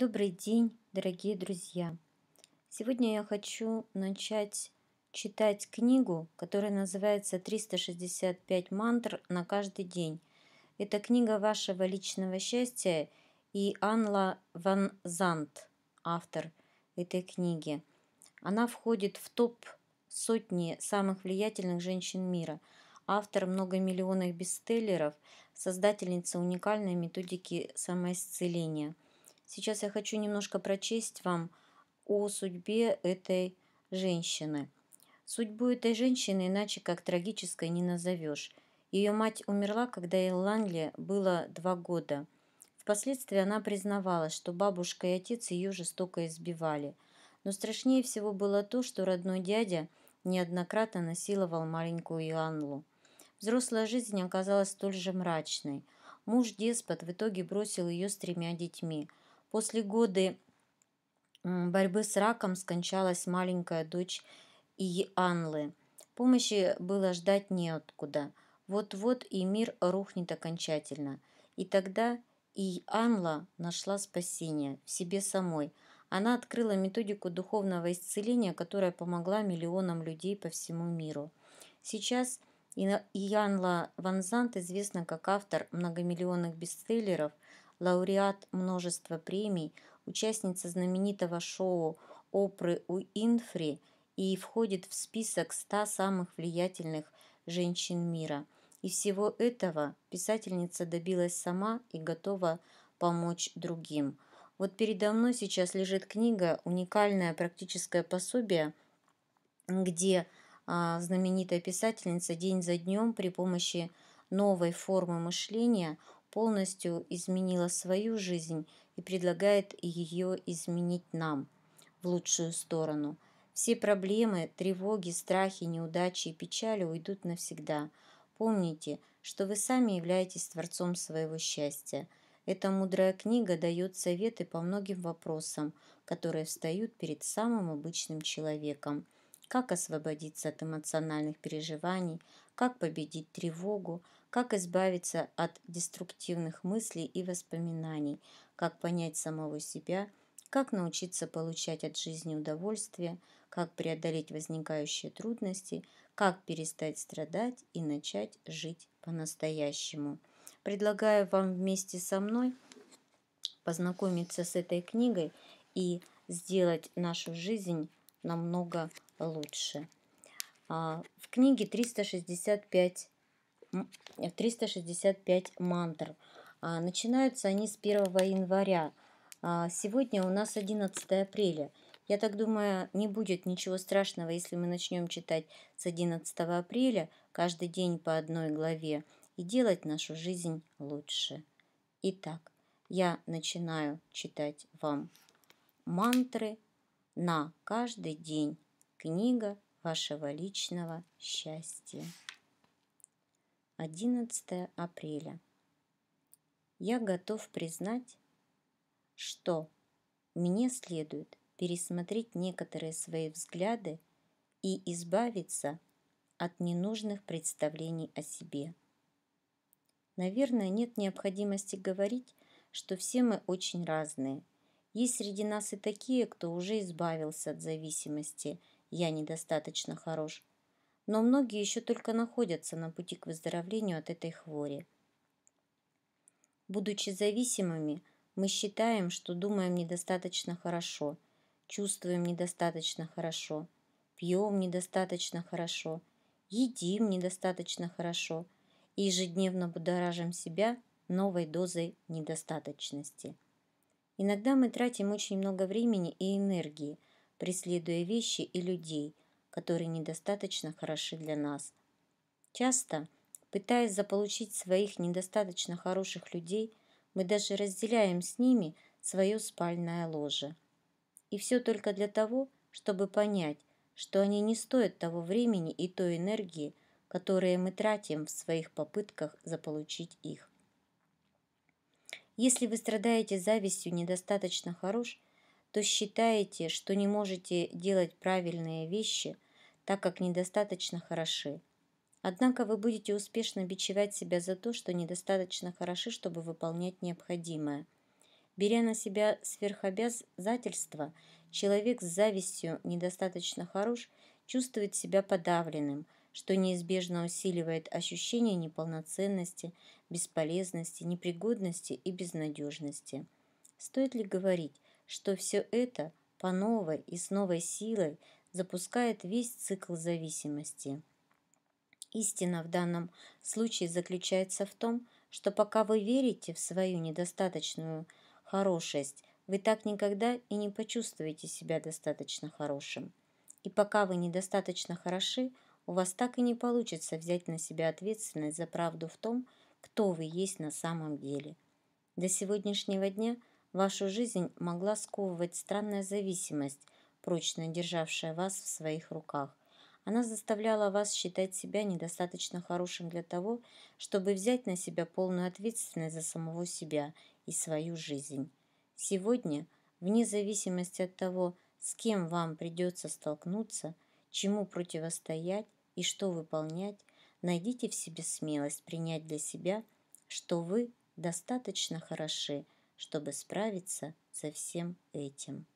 Добрый день, дорогие друзья! Сегодня я хочу начать читать книгу, которая называется «365 мантр на каждый день». Это книга вашего личного счастья и Анла Ван Зант, автор этой книги. Она входит в топ сотни самых влиятельных женщин мира, автор многомиллионных бестселлеров, создательница уникальной методики самоисцеления – Сейчас я хочу немножко прочесть вам о судьбе этой женщины. Судьбу этой женщины иначе как трагической не назовешь. Ее мать умерла, когда Илланле было два года. Впоследствии она признавалась, что бабушка и отец ее жестоко избивали. Но страшнее всего было то, что родной дядя неоднократно насиловал маленькую Иоанну. Взрослая жизнь оказалась столь же мрачной. Муж-деспот в итоге бросил ее с тремя детьми – После годы борьбы с раком скончалась маленькая дочь Ианлы. Помощи было ждать неоткуда. Вот-вот и мир рухнет окончательно. И тогда Ианла нашла спасение в себе самой. Она открыла методику духовного исцеления, которая помогла миллионам людей по всему миру. Сейчас Иянла Ванзант известна как автор многомиллионных бестселлеров – лауреат множества премий, участница знаменитого шоу Опры Уинфри и входит в список 100 самых влиятельных женщин мира. И всего этого писательница добилась сама и готова помочь другим. Вот передо мной сейчас лежит книга, уникальное практическое пособие, где а, знаменитая писательница день за днем при помощи новой формы мышления – полностью изменила свою жизнь и предлагает ее изменить нам в лучшую сторону. Все проблемы, тревоги, страхи, неудачи и печали уйдут навсегда. Помните, что вы сами являетесь творцом своего счастья. Эта мудрая книга дает советы по многим вопросам, которые встают перед самым обычным человеком. Как освободиться от эмоциональных переживаний, как победить тревогу, как избавиться от деструктивных мыслей и воспоминаний, как понять самого себя, как научиться получать от жизни удовольствие, как преодолеть возникающие трудности, как перестать страдать и начать жить по-настоящему. Предлагаю вам вместе со мной познакомиться с этой книгой и сделать нашу жизнь намного лучше. А, в книге 365, 365 э, мантр. А, начинаются они с 1 января. А, сегодня у нас 11 апреля. Я так думаю, не будет ничего страшного, если мы начнем читать с 11 апреля каждый день по одной главе и делать нашу жизнь лучше. Итак, я начинаю читать вам мантры на каждый день. Книга вашего личного счастья. 11 апреля. Я готов признать, что мне следует пересмотреть некоторые свои взгляды и избавиться от ненужных представлений о себе. Наверное, нет необходимости говорить, что все мы очень разные. Есть среди нас и такие, кто уже избавился от зависимости – я недостаточно хорош. Но многие еще только находятся на пути к выздоровлению от этой хвори. Будучи зависимыми, мы считаем, что думаем недостаточно хорошо, чувствуем недостаточно хорошо, пьем недостаточно хорошо, едим недостаточно хорошо и ежедневно будоражим себя новой дозой недостаточности. Иногда мы тратим очень много времени и энергии – преследуя вещи и людей, которые недостаточно хороши для нас. Часто, пытаясь заполучить своих недостаточно хороших людей, мы даже разделяем с ними свое спальное ложе. И все только для того, чтобы понять, что они не стоят того времени и той энергии, которые мы тратим в своих попытках заполучить их. Если вы страдаете завистью недостаточно хорош, то считаете, что не можете делать правильные вещи, так как недостаточно хороши. Однако вы будете успешно бичевать себя за то, что недостаточно хороши, чтобы выполнять необходимое. Беря на себя сверхобязательства, человек с завистью недостаточно хорош чувствует себя подавленным, что неизбежно усиливает ощущение неполноценности, бесполезности, непригодности и безнадежности. Стоит ли говорить, что все это по новой и с новой силой запускает весь цикл зависимости. Истина в данном случае заключается в том, что пока вы верите в свою недостаточную хорошесть, вы так никогда и не почувствуете себя достаточно хорошим. И пока вы недостаточно хороши, у вас так и не получится взять на себя ответственность за правду в том, кто вы есть на самом деле. До сегодняшнего дня – Вашу жизнь могла сковывать странная зависимость, прочно державшая вас в своих руках. Она заставляла вас считать себя недостаточно хорошим для того, чтобы взять на себя полную ответственность за самого себя и свою жизнь. Сегодня, вне зависимости от того, с кем вам придется столкнуться, чему противостоять и что выполнять, найдите в себе смелость принять для себя, что вы достаточно хороши – чтобы справиться со всем этим.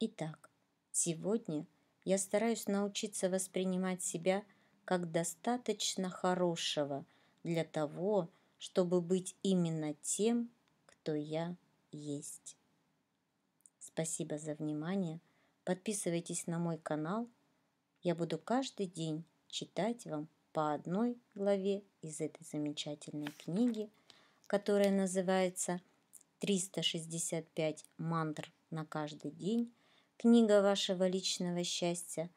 Итак, сегодня я стараюсь научиться воспринимать себя как достаточно хорошего для того, чтобы быть именно тем, кто я есть. Спасибо за внимание. Подписывайтесь на мой канал. Я буду каждый день читать вам по одной главе из этой замечательной книги – которая называется «365 мантр на каждый день», книга вашего личного счастья,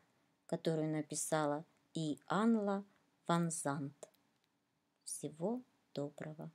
которую написала И. Анла Ванзант. Всего доброго!